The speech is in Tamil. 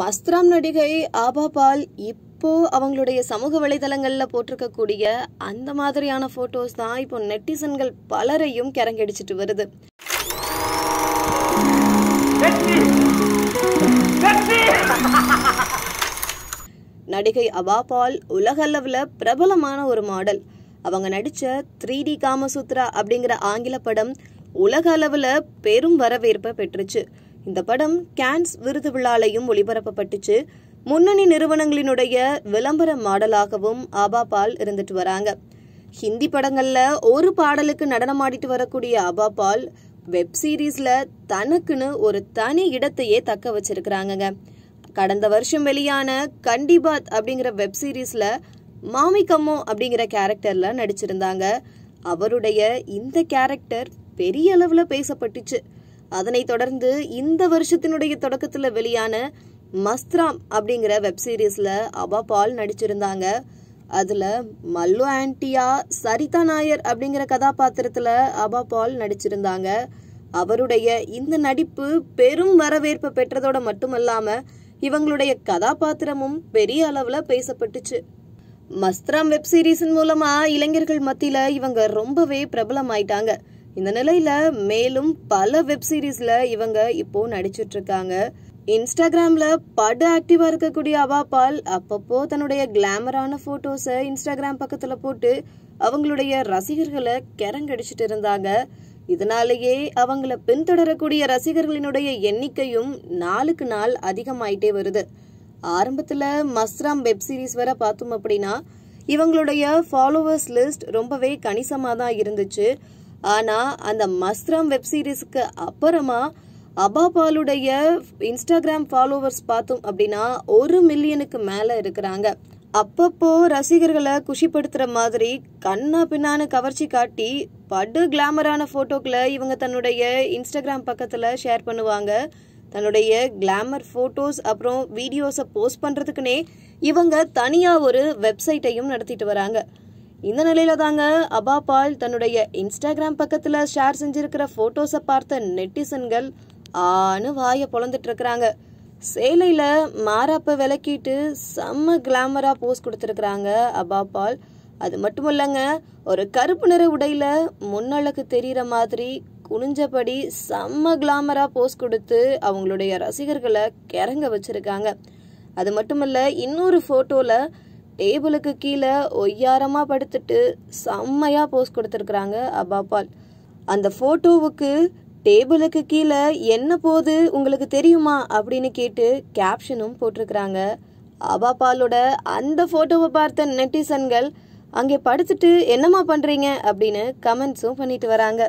மஸ்திராம் நடிகை ஆபா பால் இப்போ அவங்களுடைய சமூக வலைதளங்களில் போட்டிருக்கக்கூடிய அந்த மாதிரியான ஃபோட்டோஸ் தான் இப்போ நெட்டிசன்கள் பலரையும் கரங்கடிச்சிட்டு வருது நடிகை அபா பால் உலகளவில் பிரபலமான ஒரு மாடல் அவங்க நடித்த த்ரீ டி காமசூத்ரா அப்படிங்கிற ஆங்கில படம் உலக அளவில் பெரும் வரவேற்பை பெற்றுச்சு இந்த படம் கேன்ஸ் விருது விழாலையும் ஒளிபரப்பப்பட்டுச்சு முன்னணி நிறுவனங்களினுடைய விளம்பர மாடலாகவும் ஆபா பால் இருந்துட்டு வராங்க ஹிந்தி படங்கள்ல ஒரு பாடலுக்கு நடனம் ஆடிட்டு வரக்கூடிய ஆபா பால் வெப் சீரீஸ்ல தனக்குன்னு ஒரு தனி இடத்தையே தக்க வச்சிருக்கிறாங்கங்க கடந்த வருஷம் வெளியான கண்டிபாத் அப்படிங்கிற வெப் சீரீஸ்ல கம்மோ அப்படிங்கிற கேரக்டர்ல நடிச்சிருந்தாங்க அவருடைய இந்த கேரக்டர் பெரிய அளவில் பேசப்பட்டுச்சு அதனைத் தொடர்ந்து இந்த வருஷத்தினுடைய தொடக்கத்தில் வெளியான மஸ்த்ராம் அப்படிங்கிற வெப் சீரீஸ்ல அபா பால் நடிச்சிருந்தாங்க அதில் மல்லு ஆன்டியா சரிதா நாயர் அப்படிங்கிற கதாபாத்திரத்தில் அபா பால் நடிச்சிருந்தாங்க அவருடைய இந்த நடிப்பு பெரும் வரவேற்பு பெற்றதோட மட்டுமல்லாம இவங்களுடைய கதாபாத்திரமும் பெரிய அளவில் பேசப்பட்டுச்சு மஸ்த்ராம் வெப் சீரீஸின் மூலமாக இளைஞர்கள் மத்தியில் இவங்க ரொம்பவே ஆயிட்டாங்க இந்த நிலையில மேலும் பல வெப் சீரீஸ்ல இவங்க இப்போ நடிச்சிட்டு இருக்காங்க இன்ஸ்டாகிராம்ல பட ஆக்டிவா இருக்கக்கூடிய அவா பால் அப்பப்போ தன்னுடைய கிளாமரான போட்டோஸ இன்ஸ்டாகிராம் பக்கத்துல போட்டு அவங்களுடைய ரசிகர்களை கரங்கடிச்சிட்டு இருந்தாங்க இதனாலேயே அவங்கள பின்தொடரக்கூடிய ரசிகர்களினுடைய எண்ணிக்கையும் நாளுக்கு நாள் அதிகமாயிட்டே வருது ஆரம்பத்துல மஸ்ராம் வெப் சீரிஸ் வர பார்த்தோம் அப்படின்னா இவங்களுடைய ஃபாலோவர்ஸ் லிஸ்ட் ரொம்பவே கணிசமாக தான் இருந்துச்சு ஆனால் அந்த மஸ்ராம் வெப் சீரிஸ்க்கு அப்புறமா அபாபாலுடைய இன்ஸ்டாகிராம் ஃபாலோவர்ஸ் பார்த்தோம் அப்படின்னா ஒரு மில்லியனுக்கு மேலே இருக்கிறாங்க அப்பப்போ ரசிகர்களை குஷிப்படுத்துகிற மாதிரி கண்ணா பின்னான்னு கவர்ச்சி காட்டி படு கிளாமரான ஃபோட்டோக்களை இவங்க தன்னுடைய இன்ஸ்டாகிராம் பக்கத்தில் ஷேர் பண்ணுவாங்க தன்னுடைய கிளாமர் ஃபோட்டோஸ் அப்புறம் வீடியோஸை போஸ்ட் பண்ணுறதுக்குனே இவங்க தனியாக ஒரு வெப்சைட்டையும் நடத்திட்டு வராங்க இந்த நிலையில தாங்க அபா பால் தன்னுடைய இன்ஸ்டாகிராம் பக்கத்துல ஷேர் செஞ்சிருக்கிற போட்டோஸை பார்த்த நெட்டிசன்கள் ஆனு வாயை பொழந்துட்டு இருக்கிறாங்க சேலையில் மாறாப்பை விளக்கிட்டு செம்ம கிளாமரா போஸ் கொடுத்துருக்குறாங்க அபா பால் அது மட்டும் இல்லைங்க ஒரு கருப்பு நிற உடையில் முன்னழகு தெரிகிற மாதிரி குனிஞ்சபடி செம்ம கிளாமரா போஸ் கொடுத்து அவங்களுடைய ரசிகர்களை கிறங்க வச்சுருக்காங்க அது மட்டும் இல்லை இன்னொரு ஃபோட்டோவில் டேபிளுக்கு கீழே ஒய்யாரமாக படுத்துட்டு செம்மையாக போஸ் கொடுத்துருக்குறாங்க அபாபால் அந்த ஃபோட்டோவுக்கு டேபிளுக்கு கீழே என்ன போகுது உங்களுக்கு தெரியுமா அப்படின்னு கேட்டு கேப்ஷனும் போட்டிருக்கிறாங்க அபாபாலோட அந்த ஃபோட்டோவை பார்த்த நெட்டிசன்கள் அங்கே படுத்துட்டு என்னம்மா பண்ணுறீங்க அப்படின்னு கமெண்ட்ஸும் பண்ணிட்டு வராங்க